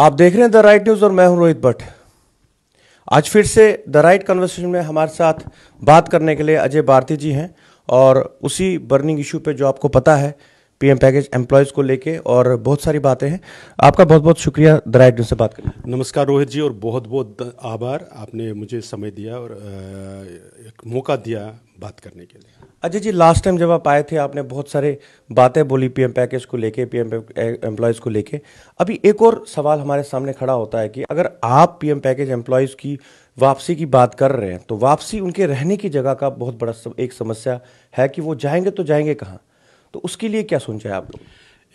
आप देख रहे हैं द राइट न्यूज़ और मैं हूं रोहित भट्ट आज फिर से द राइट कन्वर्सेशन में हमारे साथ बात करने के लिए अजय भारती जी हैं और उसी बर्निंग इशू पे जो आपको पता है पीएम पैकेज एम्प्लॉयज़ को लेके और बहुत सारी बातें हैं आपका बहुत बहुत शुक्रिया दराइट से बात करें नमस्कार रोहित जी और बहुत बहुत आभार आपने मुझे समय दिया और एक मौका दिया बात करने के लिए अजय जी लास्ट टाइम जब आप आए थे आपने बहुत सारे बातें बोली पीएम पैकेज को लेके पीएम एम्प्लॉयज़ को लेके अभी एक और सवाल हमारे सामने खड़ा होता है कि अगर आप पीएम पैकेज एम्प्लॉयज़ की वापसी की बात कर रहे हैं तो वापसी उनके रहने की जगह का बहुत बड़ा एक समस्या है कि वो जाएंगे तो जाएंगे कहाँ तो उसके लिए क्या सोचा है आप लोग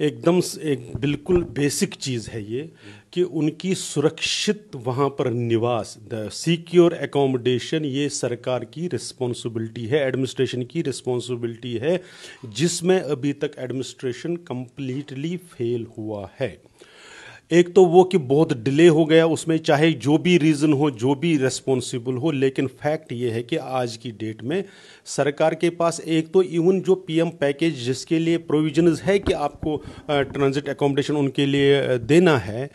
एकदम एक बिल्कुल बेसिक चीज़ है ये कि उनकी सुरक्षित वहाँ पर निवास द सिक्योर एकोमोडेशन ये सरकार की रिस्पॉन्सिबिलिटी है एडमिनिस्ट्रेशन की रिस्पॉन्सिबिलिटी है जिसमें अभी तक एडमिनिस्ट्रेशन कम्प्लीटली फेल हुआ है एक तो वो कि बहुत डिले हो गया उसमें चाहे जो भी रीज़न हो जो भी रेस्पॉन्सिबल हो लेकिन फैक्ट ये है कि आज की डेट में सरकार के पास एक तो इवन जो पीएम पैकेज जिसके लिए प्रोविजनज है कि आपको ट्रांजिट एकोमोडेशन उनके लिए देना है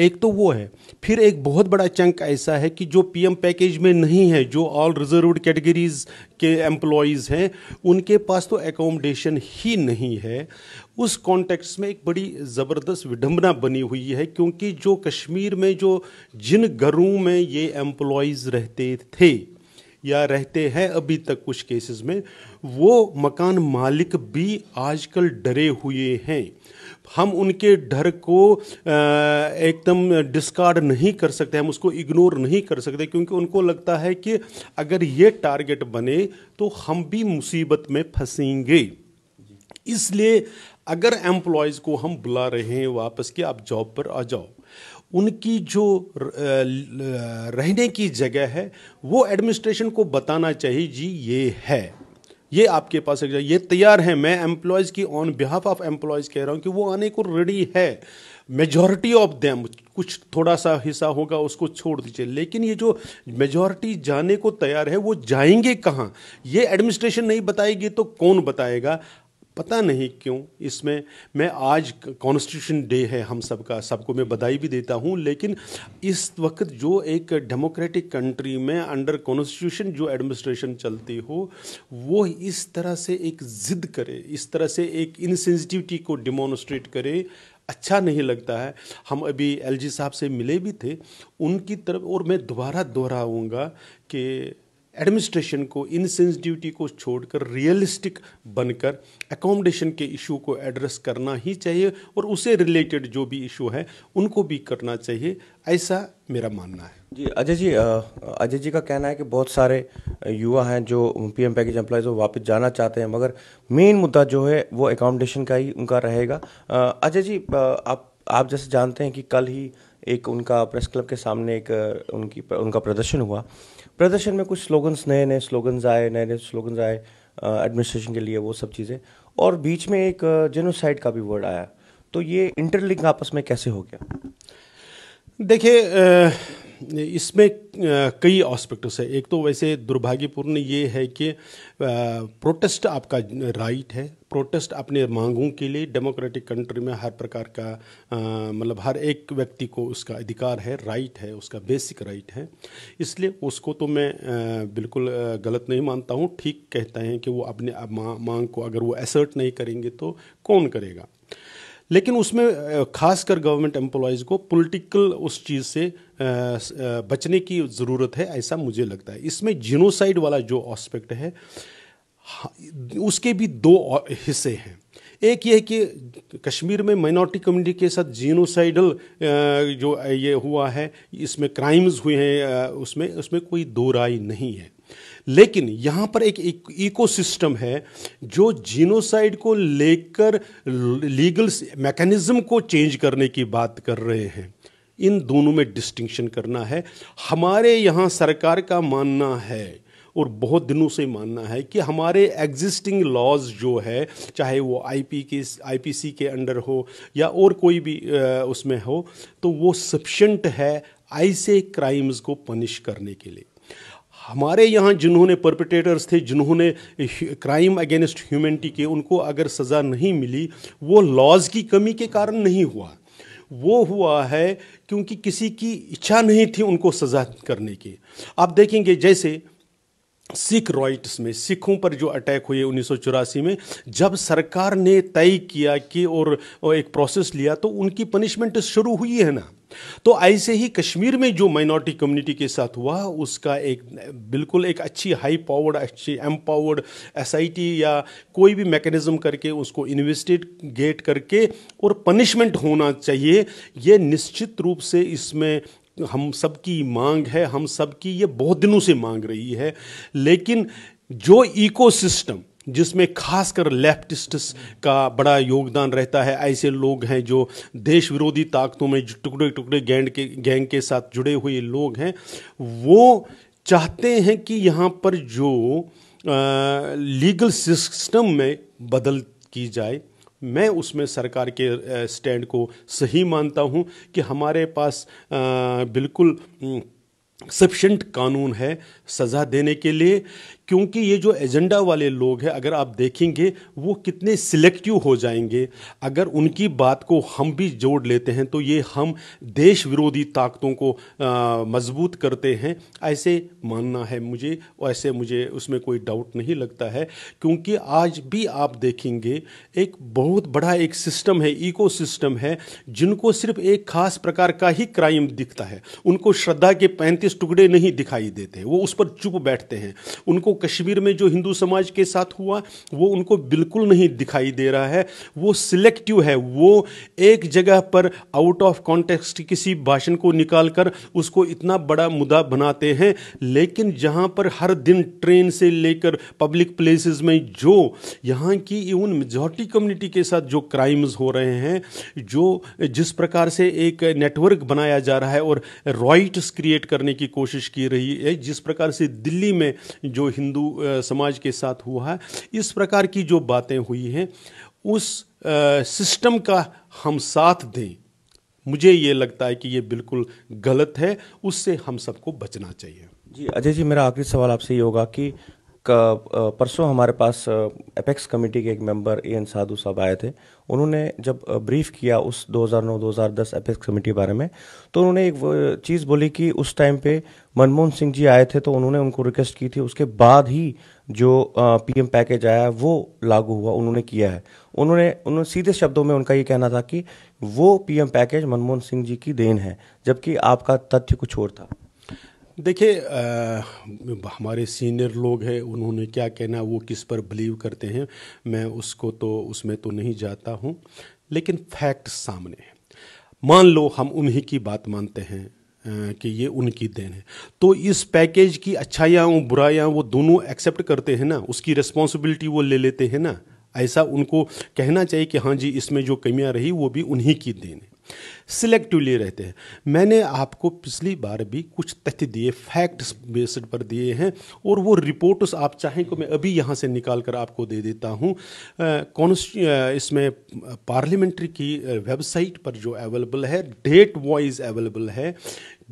एक तो वो है फिर एक बहुत बड़ा चंक ऐसा है कि जो पीएम पैकेज में नहीं है जो ऑल रिजर्व्ड कैटेगरीज के एम्प्लॉयज़ हैं उनके पास तो एकोमोडेशन ही नहीं है उस कॉन्टेक्स्ट में एक बड़ी ज़बरदस्त विडम्बना बनी हुई है क्योंकि जो कश्मीर में जो जिन घरों में ये एम्प्लॉयज़ रहते थे या रहते हैं अभी तक कुछ केसेस में वो मकान मालिक भी आजकल डरे हुए हैं हम उनके डर को एकदम डिस्कार्ड नहीं कर सकते हम उसको इग्नोर नहीं कर सकते क्योंकि उनको लगता है कि अगर ये टारगेट बने तो हम भी मुसीबत में फंसेंगे इसलिए अगर एम्प्लॉयज़ को हम बुला रहे हैं वापस कि आप जॉब पर आ जाओ उनकी जो रहने की जगह है वो एडमिनिस्ट्रेशन को बताना चाहिए जी ये है ये आपके पास एक ये तैयार है मैं एम्प्लॉयज़ की ऑन बिहाफ ऑफ एम्प्लॉयज़ कह रहा हूँ कि वो आने को रेडी है मेजॉरिटी ऑफ देम कुछ थोड़ा सा हिस्सा होगा उसको छोड़ दीजिए लेकिन ये जो मेजॉरिटी जाने को तैयार है वो जाएंगे कहाँ ये एडमिनिस्ट्रेशन नहीं बताएगी तो कौन बताएगा पता नहीं क्यों इसमें मैं आज कॉन्स्टिट्यूशन डे है हम सबका सबको मैं बधाई भी देता हूं लेकिन इस वक्त जो एक डेमोक्रेटिक कंट्री में अंडर कॉन्स्टिट्यूशन जो एडमिनिस्ट्रेशन चलती हो वो इस तरह से एक ज़िद करे इस तरह से एक इनसेंसिटिविटी को डिमोनस्ट्रेट करे अच्छा नहीं लगता है हम अभी एलजी साहब से मिले भी थे उनकी तरफ और मैं दोबारा दोहराऊँगा कि एडमिनिस्ट्रेशन को इनसेंसिटिविटी को छोड़कर रियलिस्टिक बनकर एकोमोडेशन के इशू को एड्रेस करना ही चाहिए और उसे रिलेटेड जो भी इशू है उनको भी करना चाहिए ऐसा मेरा मानना है जी अजय जी अजय जी का कहना है कि बहुत सारे युवा हैं जो पी एम पैकेज एम्प्लॉयज़ वो वापस जाना चाहते हैं मगर मेन मुद्दा जो है वो एकोमोडेशन का ही उनका रहेगा अजय जी आप आप जैसे जानते हैं कि कल ही एक उनका प्रेस क्लब के सामने एक उनकी उनका प्रदर्शन हुआ प्रदर्शन में कुछ स्लोगन्स नए नए स्लोगन्स आए नए नए स्लोगन्स आए एडमिनिस्ट्रेशन के लिए वो सब चीज़ें और बीच में एक जेनोसाइड का भी वर्ड आया तो ये इंटरलिंक आपस में कैसे हो गया देखिए इसमें कई ऑस्पेक्ट्स है एक तो वैसे दुर्भाग्यपूर्ण ये है कि प्रोटेस्ट आपका राइट है प्रोटेस्ट अपने मांगों के लिए डेमोक्रेटिक कंट्री में हर प्रकार का मतलब हर एक व्यक्ति को उसका अधिकार है राइट है उसका बेसिक राइट है इसलिए उसको तो मैं आ, बिल्कुल गलत नहीं मानता हूँ ठीक कहते हैं कि वो अपने मांग को अगर वो एसर्ट नहीं करेंगे तो कौन करेगा लेकिन उसमें खासकर गवर्नमेंट एम्प्लॉयज़ को पॉलिटिकल उस चीज़ से बचने की ज़रूरत है ऐसा मुझे लगता है इसमें जिनोसाइड वाला जो एस्पेक्ट है हाँ, उसके भी दो हिस्से हैं एक ये है कि कश्मीर में माइनॉरिटी कम्युनिटी के साथ जीनोसाइडल जो ये हुआ है इसमें क्राइम्स हुए हैं उसमें उसमें कोई दो राय नहीं है लेकिन यहाँ पर एक इकोसिस्टम है जो जीनोसाइड को लेकर लीगल मैकेनिज्म को चेंज करने की बात कर रहे हैं इन दोनों में डिस्टिंक्शन करना है हमारे यहाँ सरकार का मानना है और बहुत दिनों से मानना है कि हमारे एग्जिस्टिंग लॉज जो है चाहे वो आईपी के आईपीसी के अंडर हो या और कोई भी उसमें हो तो वो सफिशेंट है ऐसे क्राइम्स को पनिश करने के लिए हमारे यहाँ जिन्होंने परपिटेटर्स थे जिन्होंने क्राइम अगेंस्ट ह्यूमैनिटी के उनको अगर सज़ा नहीं मिली वो लॉज की कमी के कारण नहीं हुआ वो हुआ है क्योंकि किसी की इच्छा नहीं थी उनको सज़ा करने की आप देखेंगे जैसे सिख रॉइट्स में सिखों पर जो अटैक हुए उन्नीस में जब सरकार ने तय किया कि और, एक प्रोसेस लिया तो उनकी पनिशमेंट शुरू हुई है ना तो ऐसे ही कश्मीर में जो माइनॉरिटी कम्युनिटी के साथ हुआ उसका एक बिल्कुल एक अच्छी हाई पावर्ड अच्छी एम्पावर्ड एस या कोई भी मैकेनिज्म करके उसको इन्वेस्टिगेट करके और पनिशमेंट होना चाहिए यह निश्चित रूप से इसमें हम सब की मांग है हम सब की ये बहुत दिनों से मांग रही है लेकिन जो इकोसिस्टम जिसमें खासकर लेफ्टिस्ट्स का बड़ा योगदान रहता है ऐसे लोग हैं जो देश विरोधी ताकतों में टुकड़े टुकड़े गैंग के गैंग के साथ जुड़े हुए लोग हैं वो चाहते हैं कि यहाँ पर जो आ, लीगल सिस्टम में बदल की जाए मैं उसमें सरकार के स्टैंड को सही मानता हूं कि हमारे पास बिल्कुल सफिशेंट कानून है सज़ा देने के लिए क्योंकि ये जो एजेंडा वाले लोग हैं अगर आप देखेंगे वो कितने सिलेक्टिव हो जाएंगे अगर उनकी बात को हम भी जोड़ लेते हैं तो ये हम देश विरोधी ताकतों को मजबूत करते हैं ऐसे मानना है मुझे और ऐसे मुझे उसमें कोई डाउट नहीं लगता है क्योंकि आज भी आप देखेंगे एक बहुत बड़ा एक सिस्टम है इको सिस्टम है जिनको सिर्फ एक खास प्रकार का ही क्राइम दिखता है उनको श्रद्धा के पैंतीस टुकड़े नहीं दिखाई देते वो उस पर चुप बैठते हैं उनको कश्मीर में जो हिंदू समाज के साथ हुआ वो उनको बिल्कुल नहीं दिखाई दे रहा है वो सिलेक्टिव है वो एक जगह पर आउट ऑफ कॉन्टेक्स्ट किसी भाषण को निकाल कर उसको इतना बड़ा मुद्दा बनाते हैं लेकिन जहाँ पर हर दिन ट्रेन से लेकर पब्लिक प्लेसेस में जो यहाँ की इवन मेजोरिटी कम्युनिटी के साथ जो क्राइम्स हो रहे हैं जो जिस प्रकार से एक नेटवर्क बनाया जा रहा है और रॉइट्स क्रिएट करने की कोशिश की रही है जिस प्रकार से दिल्ली में जो हिंदू हिंदू समाज के साथ हुआ है इस प्रकार की जो बातें हुई हैं उस सिस्टम का हम साथ दें मुझे ये लगता है कि ये बिल्कुल गलत है उससे हम सबको बचना चाहिए जी अजय जी मेरा आखिरी सवाल आपसे ये होगा कि परसों हमारे पास एपेक्स कमेटी के एक मेंबर ए एन साधु साहब आए थे उन्होंने जब ब्रीफ किया उस 2009-2010 एपेक्स कमेटी के बारे में तो उन्होंने एक चीज़ बोली कि उस टाइम पे मनमोहन सिंह जी आए थे तो उन्होंने उनको रिक्वेस्ट की थी उसके बाद ही जो पीएम पैकेज आया वो लागू हुआ उन्होंने किया है उन्होंने उन्होंने सीधे शब्दों में उनका ये कहना था कि वो पीएम पैकेज मनमोहन सिंह जी की देन है जबकि आपका तथ्य कुछ और था देखिए हमारे सीनियर लोग हैं उन्होंने क्या कहना वो किस पर बिलीव करते हैं मैं उसको तो उसमें तो नहीं जाता हूँ लेकिन फैक्ट सामने है मान लो हम उन्हीं की बात मानते हैं कि ये उनकी देन है तो इस पैकेज की अच्छाइयाँ बुराइयाँ वो दोनों एक्सेप्ट करते हैं ना उसकी रिस्पॉन्सिबिलिटी वो ले लेते हैं ना ऐसा उनको कहना चाहिए कि हाँ जी इसमें जो कमियाँ रही वो भी उन्हीं की देन है सिलेक्टिवली रहते हैं मैंने आपको पिछली बार भी कुछ तथ्य दिए फैक्ट्स बेस्ड पर दिए हैं और वो रिपोर्ट्स आप चाहें को तो मैं अभी यहाँ से निकाल कर आपको दे देता हूँ कौन इसमें पार्लियामेंट्री की वेबसाइट पर जो अवेलेबल है डेट वाइज अवेलेबल है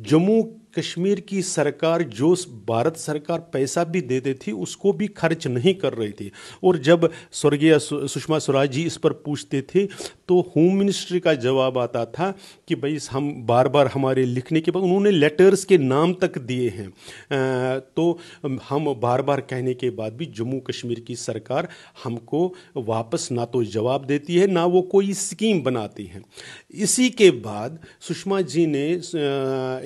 जम्मू कश्मीर की सरकार जो भारत सरकार पैसा भी देती थी उसको भी खर्च नहीं कर रही थी और जब स्वर्गीय सुषमा स्वराज जी इस पर पूछते थे तो होम मिनिस्ट्री का जवाब आता था कि भाई हम बार बार हमारे लिखने के बाद उन्होंने लेटर्स के नाम तक दिए हैं तो हम बार बार कहने के बाद भी जम्मू कश्मीर की सरकार हमको वापस ना तो जवाब देती है ना वो कोई स्कीम बनाती है इसी के बाद सुषमा जी ने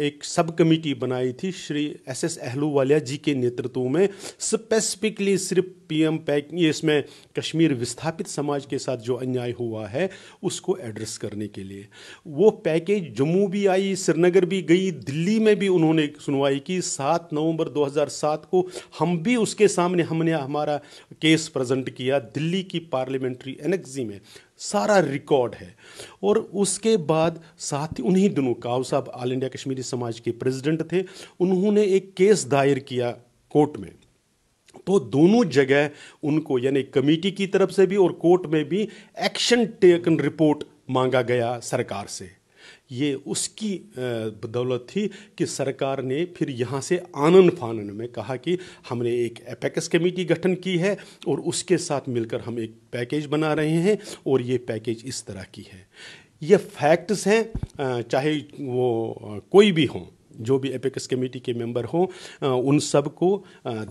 एक सब कमी कमिटी बनाई थी श्री एस एस अहलूवालिया जी के नेतृत्व में स्पेसिफिकली सिर्फ पीएम पैक इसमें कश्मीर विस्थापित समाज के साथ जो अन्याय हुआ है उसको एड्रेस करने के लिए वो पैकेज जम्मू भी आई श्रीनगर भी गई दिल्ली में भी उन्होंने सुनवाई की सात नवंबर 2007 को हम भी उसके सामने हमने हमारा केस प्रेजेंट किया दिल्ली की पार्लियामेंट्री एनेक्सी में सारा रिकॉर्ड है और उसके बाद साथ ही उन्हीं दोनों काव साहब ऑल इंडिया कश्मीरी समाज के प्रेसिडेंट थे उन्होंने एक केस दायर किया कोर्ट में तो दोनों जगह उनको यानी कमेटी की तरफ से भी और कोर्ट में भी एक्शन टेकन रिपोर्ट मांगा गया सरकार से ये उसकी बदौलत थी कि सरकार ने फिर यहाँ से आनन फानन में कहा कि हमने एक एपेक्स कमेटी गठन की है और उसके साथ मिलकर हम एक पैकेज बना रहे हैं और ये पैकेज इस तरह की है ये फैक्ट्स हैं चाहे वो कोई भी हों जो भी एपेक्स कमेटी के मेंबर हों उन सबको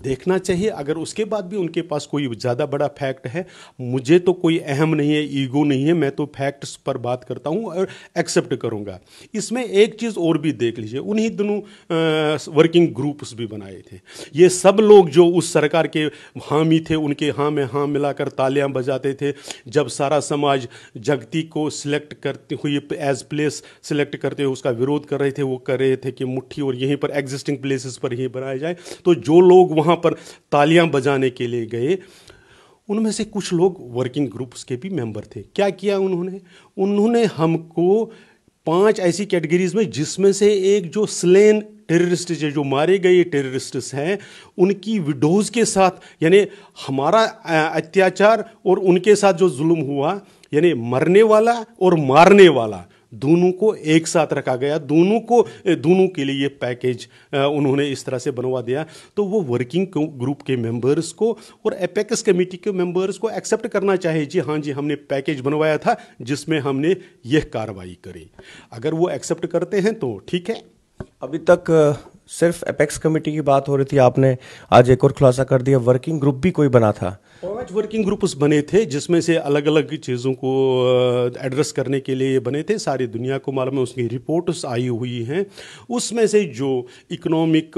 देखना चाहिए अगर उसके बाद भी उनके पास कोई ज़्यादा बड़ा फैक्ट है मुझे तो कोई अहम नहीं है ईगो नहीं है मैं तो फैक्ट्स पर बात करता हूँ और एक्सेप्ट करूँगा इसमें एक चीज़ और भी देख लीजिए उन्हीं दोनों वर्किंग ग्रुप्स भी बनाए थे ये सब लोग जो उस सरकार के हामी थे उनके हाँ में हाँ मिलाकर तालियां बजाते थे जब सारा समाज जगती को सिलेक्ट करते हुए एज प्लेस सिलेक्ट करते हुए उसका विरोध कर रहे थे वो कर रहे थे कि मुट्ठी और यहीं पर एग्जिस्टिंग प्लेसेस पर ही बनाए जाए तो जो लोग वहाँ पर तालियां बजाने के लिए गए उनमें से कुछ लोग वर्किंग ग्रुप्स के भी मेंबर थे क्या किया उन्होंने उन्होंने हमको पांच ऐसी कैटेगरीज में जिसमें से एक जो स्लेन टेररिस्ट जो मारे गए टेररिस्ट हैं उनकी विडोज़ के साथ यानी हमारा अत्याचार और उनके साथ जो जुल्म हुआ यानी मरने वाला और मारने वाला दोनों को एक साथ रखा गया दोनों को दोनों के लिए ये पैकेज उन्होंने इस तरह से बनवा दिया तो वो वर्किंग ग्रुप के मेंबर्स को और एपेक्स कमेटी के मेंबर्स को एक्सेप्ट करना चाहिए जी हाँ जी हमने पैकेज बनवाया था जिसमें हमने यह कार्रवाई करी अगर वो एक्सेप्ट करते हैं तो ठीक है अभी तक सिर्फ अपेक्स कमेटी की बात हो रही थी आपने आज एक और खुलासा कर दिया वर्किंग ग्रुप भी कोई बना था पांच वर्किंग ग्रुप्स बने थे जिसमें से अलग अलग चीज़ों को एड्रेस करने के लिए बने थे सारी दुनिया को मालूम है उसकी रिपोर्ट्स आई हुई हैं उसमें से जो इकोनॉमिक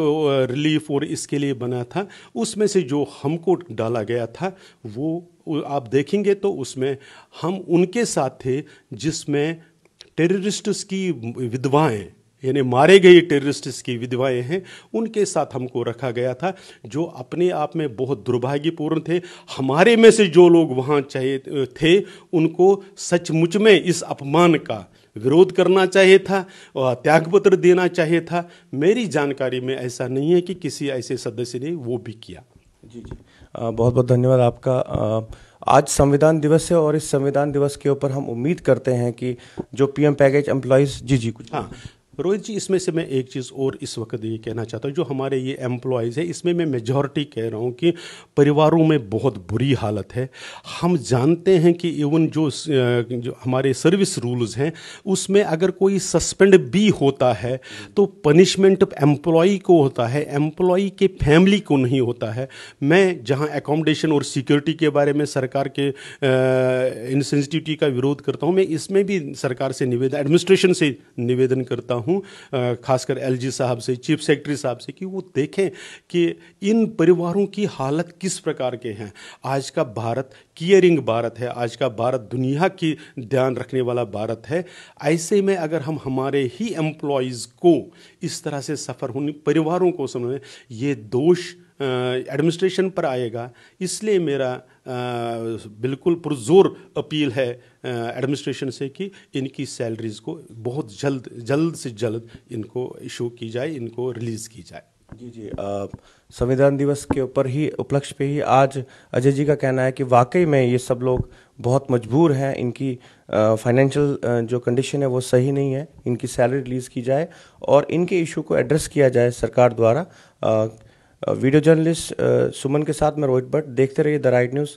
रिलीफ और इसके लिए बना था उसमें से जो हमको डाला गया था वो आप देखेंगे तो उसमें हम उनके साथ थे जिसमें टेररिस्ट्स की विधवाएं यानी मारे गए टेररिस्ट्स की विधवाएं हैं उनके साथ हमको रखा गया था जो अपने आप में बहुत दुर्भाग्यपूर्ण थे हमारे में से जो लोग वहाँ चाहे थे उनको सचमुच में इस अपमान का विरोध करना चाहिए था त्यागपत्र देना चाहिए था मेरी जानकारी में ऐसा नहीं है कि किसी ऐसे सदस्य ने वो भी किया जी जी आ, बहुत बहुत धन्यवाद आपका आ, आज संविधान दिवस है और इस संविधान दिवस के ऊपर हम उम्मीद करते हैं कि जो पीएम पैकेज एम्प्लॉयज़ जी जी कुछ हाँ रोहित जी इसमें से मैं एक चीज़ और इस वक्त ये कहना चाहता हूँ जो हमारे ये एम्प्लॉयज़ है इसमें मैं मेजॉरिटी कह रहा हूँ कि परिवारों में बहुत बुरी हालत है हम जानते हैं कि इवन जो, जो हमारे सर्विस रूल्स हैं उसमें अगर कोई सस्पेंड भी होता है तो पनिशमेंट एम्प्लॉय को होता है एम्प्लॉय के फैमिली को नहीं होता है मैं जहाँ एकोमोडेशन और सिक्योरिटी के बारे में सरकार के इंसेंसिटिविटी का विरोध करता हूँ मैं इसमें भी सरकार से निवेदन एडमिनिस्ट्रेशन से निवेदन करता हूँ हूँ खासकर एलजी साहब से चीफ सेक्रेटरी साहब से कि वो देखें कि इन परिवारों की हालत किस प्रकार के हैं आज का भारत कियरिंग भारत है आज का भारत दुनिया की ध्यान रखने वाला भारत है ऐसे में अगर हम हमारे ही एम्प्लॉयज़ को इस तरह से सफ़र होने परिवारों को समझें ये दोष एडमिनिस्ट्रेशन पर आएगा इसलिए मेरा बिल्कुल पुरजोर अपील है एडमिनिस्ट्रेशन से कि इनकी सैलरीज को बहुत जल्द जल्द से जल्द इनको इशू की जाए इनको रिलीज़ की जाए जी जी संविधान दिवस के ऊपर ही उपलक्ष्य पे ही आज अजय जी का कहना है कि वाकई में ये सब लोग बहुत मजबूर हैं इनकी फाइनेंशियल जो कंडीशन है वो सही नहीं है इनकी सैलरी रिलीज़ की जाए और इनके इशू को एड्रेस किया जाए सरकार द्वारा आ, वीडियो जर्नलिस्ट सुमन के साथ मैं रोहित भट्ट देखते रहिए द राइट न्यूज़